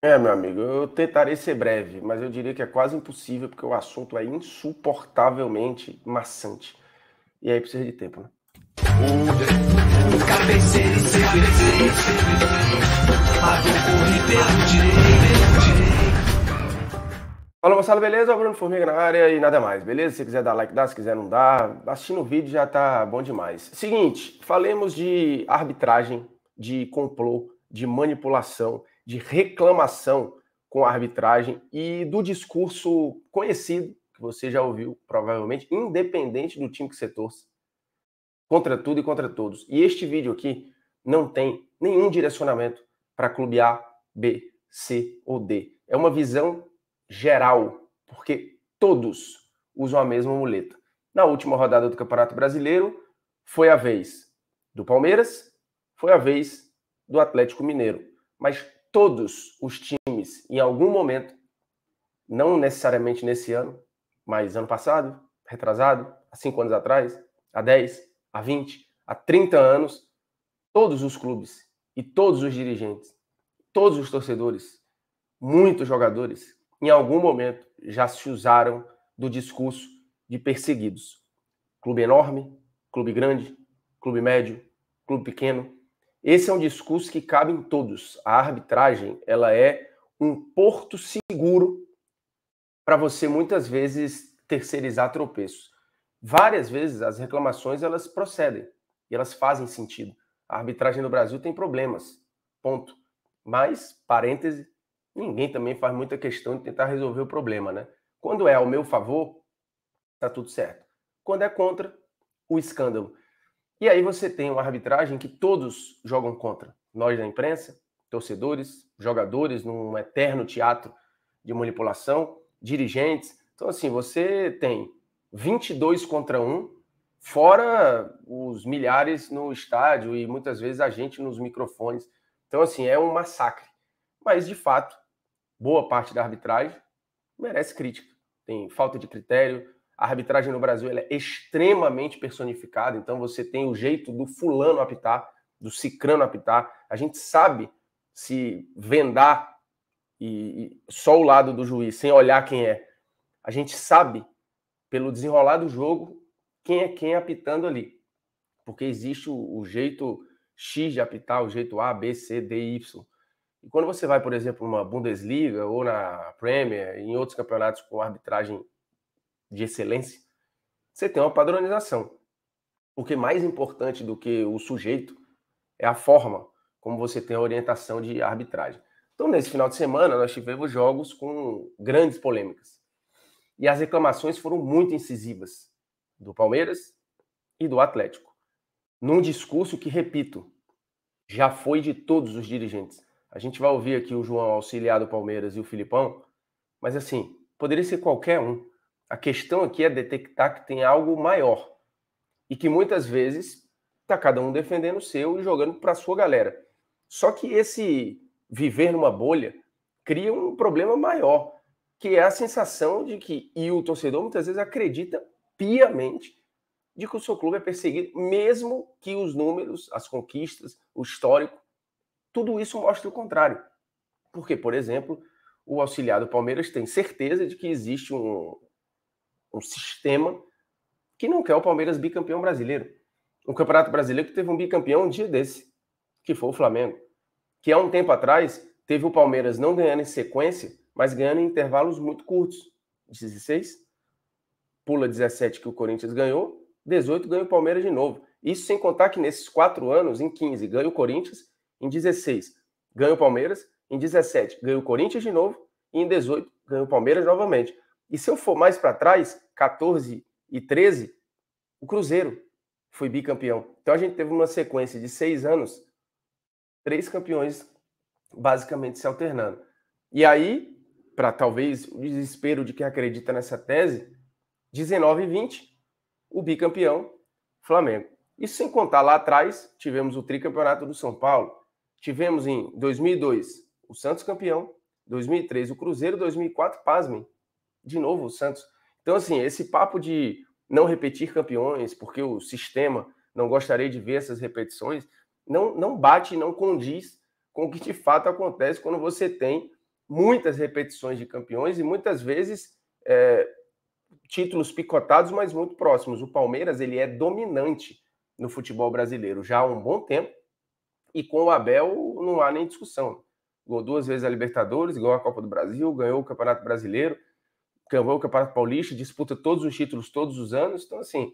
É, meu amigo, eu tentarei ser breve, mas eu diria que é quase impossível porque o assunto é insuportavelmente maçante. E aí precisa de tempo, né? Fala moçada, beleza? Bruno Formiga na área e nada mais, beleza? Se quiser dar like, dá, se quiser não dá. Assistindo o vídeo já tá bom demais. Seguinte, falemos de arbitragem, de complô, de manipulação de reclamação com a arbitragem e do discurso conhecido, que você já ouviu provavelmente, independente do time que você torce, contra tudo e contra todos. E este vídeo aqui não tem nenhum direcionamento para clube A, B, C ou D. É uma visão geral, porque todos usam a mesma muleta. Na última rodada do Campeonato Brasileiro, foi a vez do Palmeiras, foi a vez do Atlético Mineiro. Mas todos os times, em algum momento, não necessariamente nesse ano, mas ano passado, retrasado, há cinco anos atrás, há 10, há 20, há 30 anos, todos os clubes e todos os dirigentes, todos os torcedores, muitos jogadores, em algum momento já se usaram do discurso de perseguidos. Clube enorme, clube grande, clube médio, clube pequeno, esse é um discurso que cabe em todos. A arbitragem, ela é um porto seguro para você muitas vezes terceirizar tropeços. Várias vezes as reclamações elas procedem e elas fazem sentido. A arbitragem no Brasil tem problemas. Ponto. Mas, parêntese, ninguém também faz muita questão de tentar resolver o problema, né? Quando é ao meu favor, tá tudo certo. Quando é contra, o escândalo. E aí você tem uma arbitragem que todos jogam contra. Nós da imprensa, torcedores, jogadores, num eterno teatro de manipulação, dirigentes. Então, assim, você tem 22 contra 1, fora os milhares no estádio e muitas vezes a gente nos microfones. Então, assim, é um massacre. Mas, de fato, boa parte da arbitragem merece crítica. Tem falta de critério, a arbitragem no Brasil é extremamente personificada, então você tem o jeito do fulano apitar, do cicrano apitar. A gente sabe se vendar e, e só o lado do juiz, sem olhar quem é. A gente sabe, pelo desenrolar do jogo, quem é quem apitando ali. Porque existe o, o jeito X de apitar, o jeito A, B, C, D, Y. E quando você vai, por exemplo, numa Bundesliga ou na Premier, em outros campeonatos com arbitragem de excelência, você tem uma padronização. O que é mais importante do que o sujeito é a forma como você tem a orientação de arbitragem. Então, nesse final de semana, nós tivemos jogos com grandes polêmicas. E as reclamações foram muito incisivas do Palmeiras e do Atlético. Num discurso que, repito, já foi de todos os dirigentes. A gente vai ouvir aqui o João auxiliar do Palmeiras e o Filipão, mas assim, poderia ser qualquer um. A questão aqui é detectar que tem algo maior e que muitas vezes está cada um defendendo o seu e jogando para a sua galera. Só que esse viver numa bolha cria um problema maior, que é a sensação de que, e o torcedor muitas vezes acredita piamente, de que o seu clube é perseguido, mesmo que os números, as conquistas, o histórico, tudo isso mostre o contrário. Porque, por exemplo, o auxiliar do Palmeiras tem certeza de que existe um, um sistema que não quer o Palmeiras bicampeão brasileiro. Um campeonato brasileiro que teve um bicampeão um dia desse, que foi o Flamengo. Que há um tempo atrás teve o Palmeiras não ganhando em sequência, mas ganhando em intervalos muito curtos. 16, pula 17 que o Corinthians ganhou, 18 ganha o Palmeiras de novo. Isso sem contar que nesses quatro anos, em 15, ganha o Corinthians, em 16 ganha o Palmeiras, em 17 ganha o Corinthians de novo, e em 18 ganha o Palmeiras novamente. E se eu for mais para trás, 14 e 13, o Cruzeiro foi bicampeão. Então a gente teve uma sequência de seis anos, três campeões basicamente se alternando. E aí, para talvez o desespero de quem acredita nessa tese, 19 e 20, o bicampeão Flamengo. Isso sem contar lá atrás, tivemos o tricampeonato do São Paulo, tivemos em 2002 o Santos campeão, 2003 o Cruzeiro, 2004 pasmem, de novo o Santos. Então, assim, esse papo de não repetir campeões, porque o sistema não gostaria de ver essas repetições, não, não bate, não condiz com o que de fato acontece quando você tem muitas repetições de campeões e muitas vezes é, títulos picotados, mas muito próximos. O Palmeiras ele é dominante no futebol brasileiro já há um bom tempo e com o Abel não há nem discussão. Ganhou duas vezes a Libertadores, ganhou a Copa do Brasil, ganhou o Campeonato Brasileiro, ganhou o Campeonato Paulista, disputa todos os títulos todos os anos. Então, assim,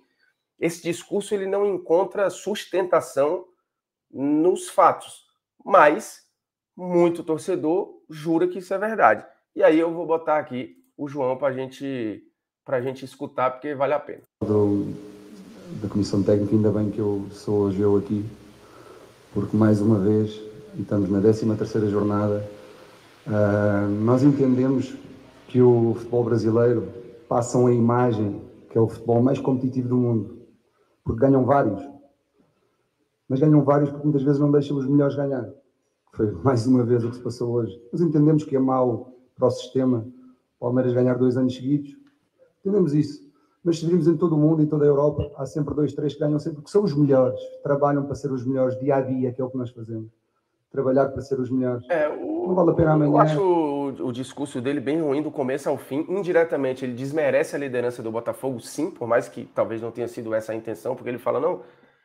esse discurso ele não encontra sustentação nos fatos, mas muito torcedor jura que isso é verdade. E aí eu vou botar aqui o João para gente, a gente escutar, porque vale a pena. Do, da comissão técnica, ainda bem que eu sou hoje eu aqui, porque mais uma vez, estamos na 13 jornada, uh, nós entendemos que o futebol brasileiro passam a imagem que é o futebol mais competitivo do mundo, porque ganham vários. Mas ganham vários porque muitas vezes não deixam os melhores ganhar. Foi mais uma vez o que se passou hoje. Nós entendemos que é mau para o sistema o Palmeiras ganhar dois anos seguidos. Entendemos isso. Mas se virmos em todo o mundo, em toda a Europa, há sempre dois, três que ganham sempre, porque são os melhores. Trabalham para ser os melhores dia a dia, que é o que nós fazemos. Trabalhar para ser os melhores. É, o... Não vale a pena amanhã. Eu acho o discurso dele bem ruim do começo ao fim. Indiretamente, ele desmerece a liderança do Botafogo, sim, por mais que talvez não tenha sido essa a intenção, porque ele fala, não,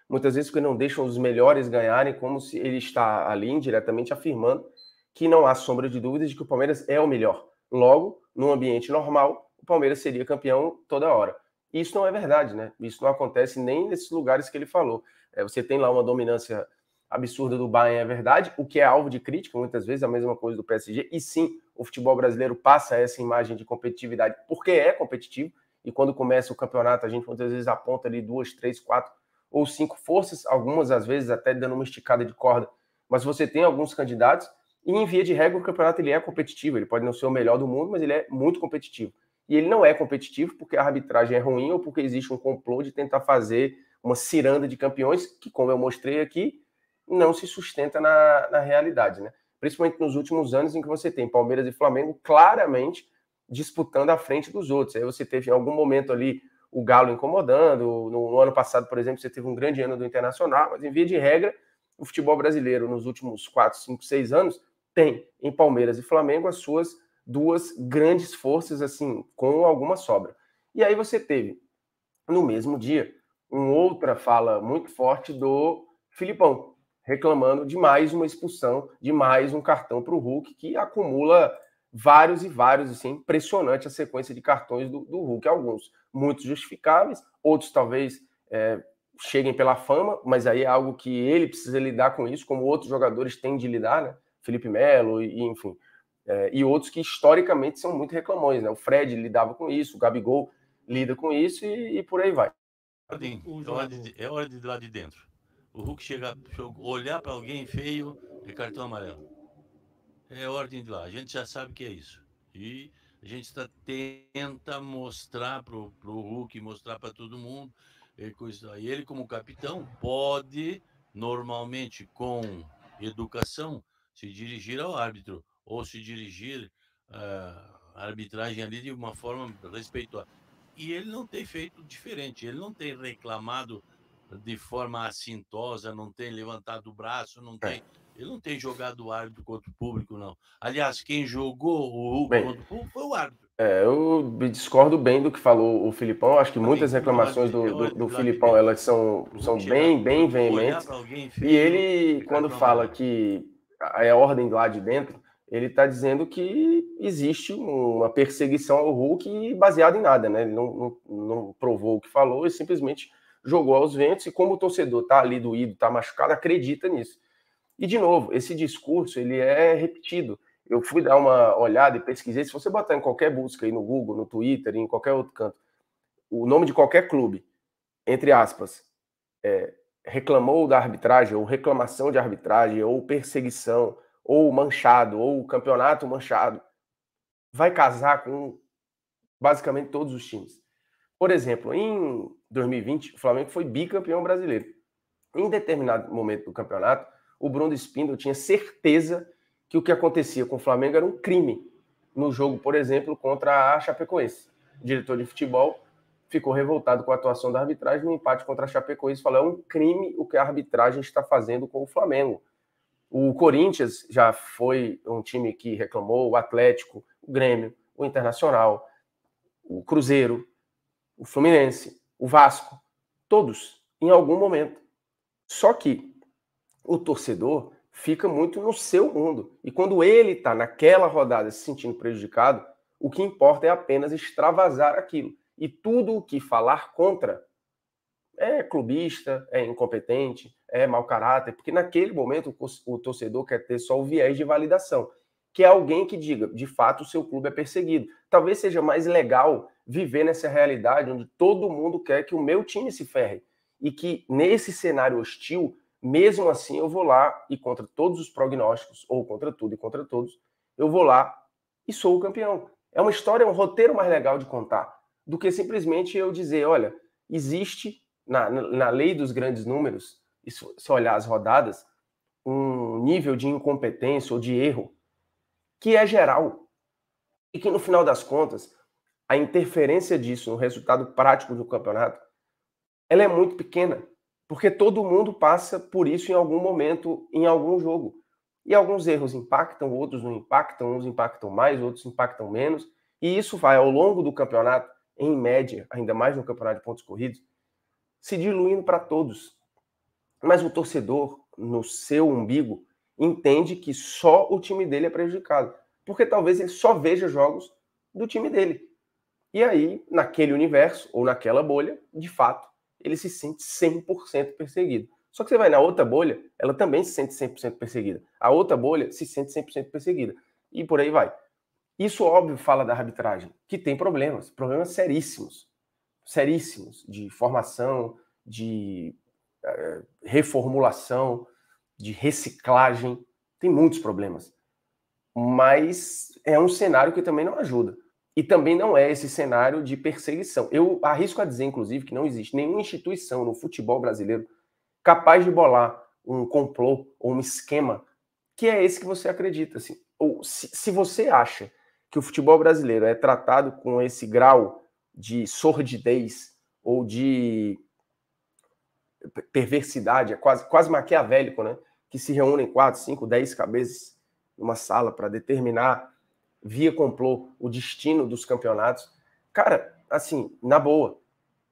muitas vezes que não deixam os melhores ganharem, como se ele está ali indiretamente afirmando que não há sombra de dúvidas de que o Palmeiras é o melhor. Logo, num ambiente normal, o Palmeiras seria campeão toda hora. Isso não é verdade, né? Isso não acontece nem nesses lugares que ele falou. É, você tem lá uma dominância absurda do Bayern é verdade, o que é alvo de crítica, muitas vezes é a mesma coisa do PSG, e sim, o futebol brasileiro passa essa imagem de competitividade, porque é competitivo, e quando começa o campeonato, a gente muitas vezes aponta ali duas, três, quatro ou cinco forças, algumas às vezes até dando uma esticada de corda, mas você tem alguns candidatos, e em via de regra o campeonato ele é competitivo, ele pode não ser o melhor do mundo, mas ele é muito competitivo. E ele não é competitivo porque a arbitragem é ruim ou porque existe um complô de tentar fazer uma ciranda de campeões, que como eu mostrei aqui, não se sustenta na, na realidade, né? Principalmente nos últimos anos em que você tem Palmeiras e Flamengo claramente disputando à frente dos outros. Aí você teve em algum momento ali o Galo incomodando. No, no ano passado, por exemplo, você teve um grande ano do Internacional, mas em via de regra, o futebol brasileiro nos últimos 4, 5, 6 anos tem em Palmeiras e Flamengo as suas duas grandes forças, assim, com alguma sobra. E aí você teve, no mesmo dia, uma outra fala muito forte do Filipão, reclamando de mais uma expulsão, de mais um cartão para o Hulk, que acumula vários e vários, assim, impressionante a sequência de cartões do, do Hulk. Alguns muito justificáveis, outros talvez é, cheguem pela fama, mas aí é algo que ele precisa lidar com isso, como outros jogadores têm de lidar, né? Felipe Melo, e, enfim. É, e outros que historicamente são muito reclamões, né? O Fred lidava com isso, o Gabigol lida com isso e, e por aí vai. É hora de, é hora de, é hora de ir lá de dentro o Hulk chegar, olhar para alguém feio, é cartão amarelo. É ordem de lá, a gente já sabe que é isso. E a gente tá, tenta mostrar para o Hulk, mostrar para todo mundo. E coisa, ele, como capitão, pode, normalmente, com educação, se dirigir ao árbitro ou se dirigir à ah, arbitragem ali de uma forma respeitosa. E ele não tem feito diferente, ele não tem reclamado de forma assintosa, não tem levantado o braço, não é. tem. Ele não tem jogado o árbitro contra o público, não. Aliás, quem jogou o Hulk bem, contra o público foi o árbitro. É, eu discordo bem do que falou o Filipão. Acho que muitas então, reclamações do, do, do Filipão elas são, são bem, bem veementes. E ele, quando fala que é ordem lá de dentro, ele está dizendo que existe uma perseguição ao Hulk baseada em nada, né? Ele não, não, não provou o que falou e simplesmente jogou aos ventos, e como o torcedor está ali doído, está machucado, acredita nisso. E, de novo, esse discurso ele é repetido. Eu fui dar uma olhada e pesquisei. Se você botar em qualquer busca aí no Google, no Twitter, em qualquer outro canto, o nome de qualquer clube, entre aspas, é, reclamou da arbitragem, ou reclamação de arbitragem, ou perseguição, ou manchado, ou campeonato manchado, vai casar com basicamente todos os times. Por exemplo, em 2020, o Flamengo foi bicampeão brasileiro. Em determinado momento do campeonato, o Bruno Espindo tinha certeza que o que acontecia com o Flamengo era um crime. No jogo, por exemplo, contra a Chapecoense. O diretor de futebol ficou revoltado com a atuação da arbitragem no empate contra a Chapecoense, falou: é um crime o que a arbitragem está fazendo com o Flamengo. O Corinthians já foi um time que reclamou, o Atlético, o Grêmio, o Internacional, o Cruzeiro, o Fluminense o Vasco, todos, em algum momento. Só que o torcedor fica muito no seu mundo. E quando ele está naquela rodada se sentindo prejudicado, o que importa é apenas extravasar aquilo. E tudo o que falar contra é clubista, é incompetente, é mau caráter, porque naquele momento o torcedor quer ter só o viés de validação que é alguém que diga, de fato, o seu clube é perseguido. Talvez seja mais legal viver nessa realidade onde todo mundo quer que o meu time se ferre e que nesse cenário hostil, mesmo assim eu vou lá e contra todos os prognósticos ou contra tudo e contra todos, eu vou lá e sou o campeão. É uma história, é um roteiro mais legal de contar do que simplesmente eu dizer, olha, existe na, na lei dos grandes números, se olhar as rodadas, um nível de incompetência ou de erro que é geral. E que no final das contas, a interferência disso no resultado prático do campeonato, ela é muito pequena, porque todo mundo passa por isso em algum momento, em algum jogo. E alguns erros impactam, outros não impactam, uns impactam mais, outros impactam menos, e isso vai ao longo do campeonato, em média, ainda mais no campeonato de pontos corridos, se diluindo para todos. Mas o torcedor, no seu umbigo, entende que só o time dele é prejudicado, porque talvez ele só veja jogos do time dele. E aí, naquele universo ou naquela bolha, de fato, ele se sente 100% perseguido. Só que você vai na outra bolha, ela também se sente 100% perseguida. A outra bolha se sente 100% perseguida. E por aí vai. Isso, óbvio, fala da arbitragem, que tem problemas, problemas seríssimos. Seríssimos de formação, de eh, reformulação, de reciclagem, tem muitos problemas. Mas é um cenário que também não ajuda. E também não é esse cenário de perseguição. Eu arrisco a dizer, inclusive, que não existe nenhuma instituição no futebol brasileiro capaz de bolar um complô ou um esquema que é esse que você acredita. Assim. Ou se, se você acha que o futebol brasileiro é tratado com esse grau de sordidez ou de perversidade, é quase, quase maquiavélico, né? que se reúnem 4, 5, 10 cabeças numa sala para determinar via complô o destino dos campeonatos. Cara, assim, na boa,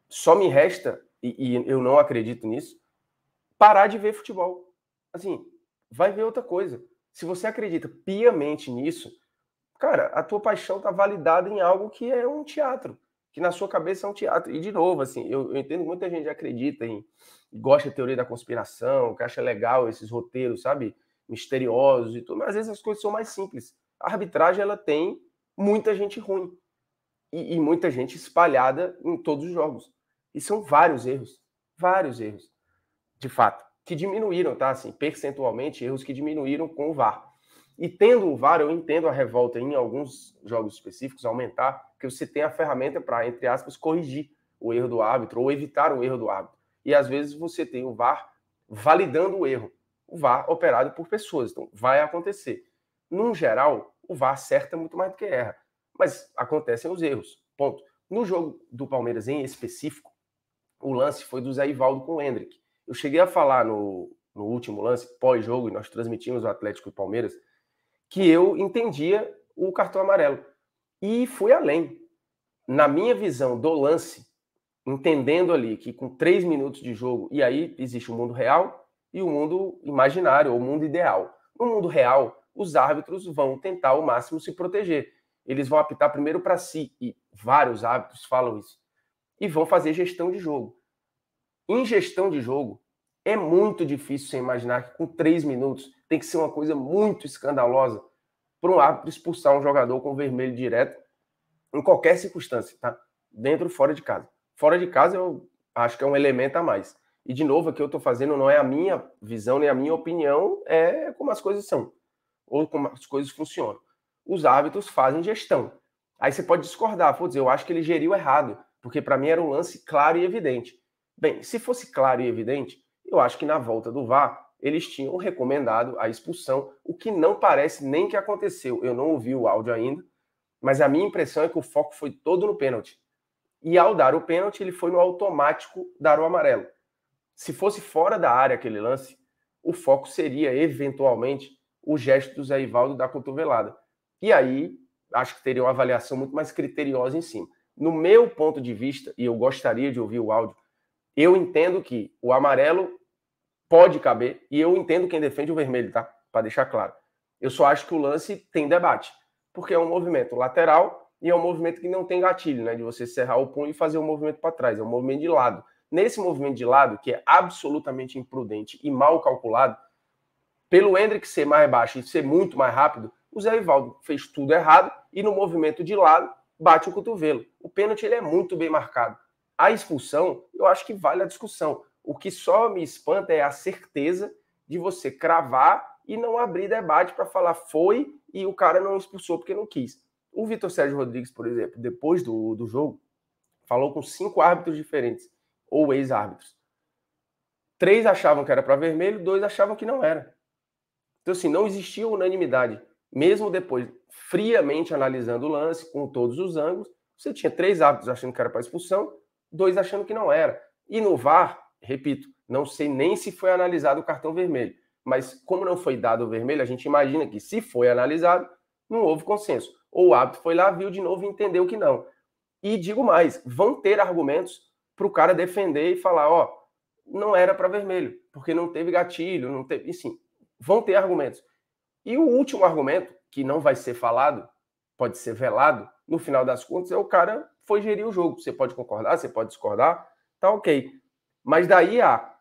só me resta, e, e, eu não acredito nisso, parar de ver futebol. Assim, vai ver outra coisa. Se você acredita piamente nisso, cara, a tua paixão está validada em algo que é um teatro que na sua cabeça é um teatro. E de novo, assim, eu, eu entendo que muita gente acredita em gosta da teoria da conspiração, que acha legal esses roteiros, sabe, misteriosos e tudo, mas às vezes as coisas são mais simples. A arbitragem ela tem muita gente ruim e, e muita gente espalhada em todos os jogos. E são vários erros, vários erros, de fato, que diminuíram, tá? Assim, percentualmente, erros que diminuíram com o VAR. E tendo o VAR, eu entendo a revolta em alguns jogos específicos aumentar, porque você tem a ferramenta para, entre aspas, corrigir o erro do árbitro ou evitar o erro do árbitro. E às vezes você tem o VAR validando o erro, o VAR operado por pessoas, então vai acontecer. Num geral, o VAR acerta muito mais do que erra, mas acontecem os erros, ponto. No jogo do Palmeiras em específico, o lance foi do Zé Ivaldo com o Hendrick. Eu cheguei a falar no, no último lance, pós-jogo, e nós transmitimos o Atlético e o Palmeiras, que eu entendia o cartão amarelo. E fui além. Na minha visão do lance, entendendo ali que com três minutos de jogo, e aí existe o mundo real e o mundo imaginário, ou o mundo ideal. No mundo real, os árbitros vão tentar ao máximo se proteger. Eles vão apitar primeiro para si, e vários árbitros falam isso, e vão fazer gestão de jogo. Em gestão de jogo, é muito difícil você imaginar que com três minutos tem que ser uma coisa muito escandalosa para um árbitro expulsar um jogador com vermelho direto em qualquer circunstância, tá? Dentro ou fora de casa. Fora de casa eu acho que é um elemento a mais. E de novo, aqui eu estou fazendo não é a minha visão nem a minha opinião, é como as coisas são ou como as coisas funcionam. Os árbitros fazem gestão. Aí você pode discordar, pode dizer, eu acho que ele geriu errado, porque para mim era um lance claro e evidente. Bem, se fosse claro e evidente, eu acho que na volta do VAR eles tinham recomendado a expulsão, o que não parece nem que aconteceu. Eu não ouvi o áudio ainda, mas a minha impressão é que o foco foi todo no pênalti. E ao dar o pênalti, ele foi no automático dar o amarelo. Se fosse fora da área aquele lance, o foco seria eventualmente o gesto do Zé Ivaldo da cotovelada. E aí, acho que teria uma avaliação muito mais criteriosa em cima. No meu ponto de vista, e eu gostaria de ouvir o áudio, eu entendo que o amarelo pode caber, e eu entendo quem defende o vermelho, tá? Para deixar claro. Eu só acho que o lance tem debate, porque é um movimento lateral e é um movimento que não tem gatilho, né? De você serrar o punho e fazer um movimento para trás, é um movimento de lado. Nesse movimento de lado, que é absolutamente imprudente e mal calculado, pelo Hendrick ser mais baixo e ser muito mais rápido, o Zé Rivaldo fez tudo errado e no movimento de lado bate o cotovelo. O pênalti ele é muito bem marcado. A expulsão, eu acho que vale a discussão, o que só me espanta é a certeza de você cravar e não abrir debate para falar foi e o cara não expulsou porque não quis. O Vitor Sérgio Rodrigues, por exemplo, depois do, do jogo, falou com cinco árbitros diferentes, ou ex-árbitros. Três achavam que era para vermelho, dois achavam que não era. Então, assim, não existia unanimidade. Mesmo depois, friamente analisando o lance, com todos os ângulos, você tinha três árbitros achando que era para expulsão, dois achando que não era. E no VAR, repito, não sei nem se foi analisado o cartão vermelho, mas como não foi dado o vermelho, a gente imagina que se foi analisado, não houve consenso. Ou o árbitro foi lá, viu de novo e entendeu que não. E digo mais, vão ter argumentos para o cara defender e falar, ó, não era para vermelho, porque não teve gatilho, não teve, enfim, vão ter argumentos. E o último argumento, que não vai ser falado, pode ser velado, no final das contas, é o cara foi gerir o jogo. Você pode concordar, você pode discordar, tá ok. Mas daí a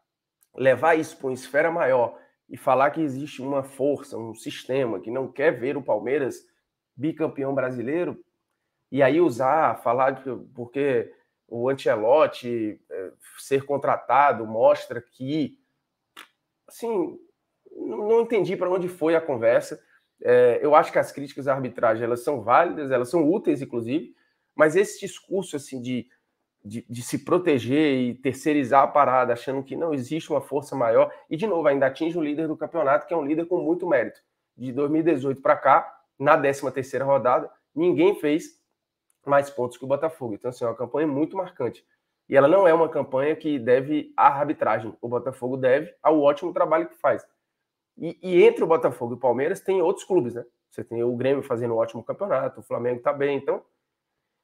levar isso para uma esfera maior e falar que existe uma força, um sistema que não quer ver o Palmeiras bicampeão brasileiro, e aí usar, falar que, porque o Ancelotti eh, ser contratado mostra que. Assim, não entendi para onde foi a conversa. É, eu acho que as críticas à arbitragem elas são válidas, elas são úteis, inclusive, mas esse discurso assim de de, de, se proteger e terceirizar a parada, achando que não existe uma força maior. E, de novo, ainda atinge o líder do campeonato, que é um líder com muito mérito. De 2018 para cá, na 13 rodada, ninguém fez mais pontos que o Botafogo. Então, assim, é uma campanha muito marcante. E ela não é uma campanha que deve à arbitragem. O Botafogo deve ao ótimo trabalho que faz. E, e entre o Botafogo e o Palmeiras tem outros clubes, né? Você tem o Grêmio fazendo um ótimo campeonato, o Flamengo está bem. Então,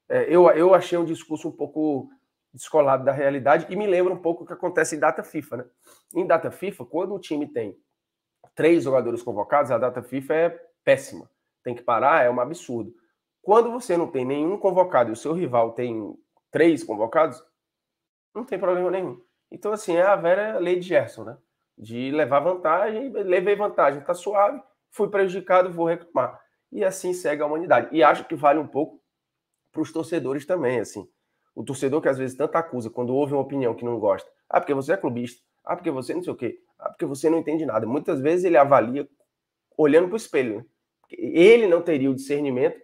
é, eu, eu achei um discurso um pouco descolado da realidade e me lembra um pouco o que acontece em data FIFA, né? Em data FIFA, quando o time tem três jogadores convocados, a data FIFA é péssima. Tem que parar, é um absurdo. Quando você não tem nenhum convocado e o seu rival tem três convocados, não tem problema nenhum. Então, assim, é a velha lei de Gerson, né? De levar vantagem, levei vantagem, tá suave, fui prejudicado, vou reclamar. E assim segue a humanidade. E acho que vale um pouco para os torcedores também, assim. O torcedor que às vezes tanto acusa quando ouve uma opinião que não gosta. Ah, porque você é clubista. Ah, porque você não sei o quê. Ah, porque você não entende nada. Muitas vezes ele avalia olhando para o espelho. Né? Ele não teria o discernimento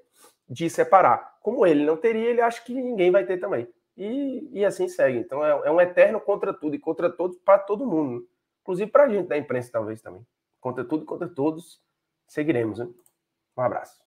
de separar. Como ele não teria, ele acha que ninguém vai ter também. E, e assim segue. Então é, é um eterno contra tudo e contra todos para todo mundo. Né? Inclusive para a gente da imprensa, talvez também. Contra tudo e contra todos. Seguiremos. Né? Um abraço.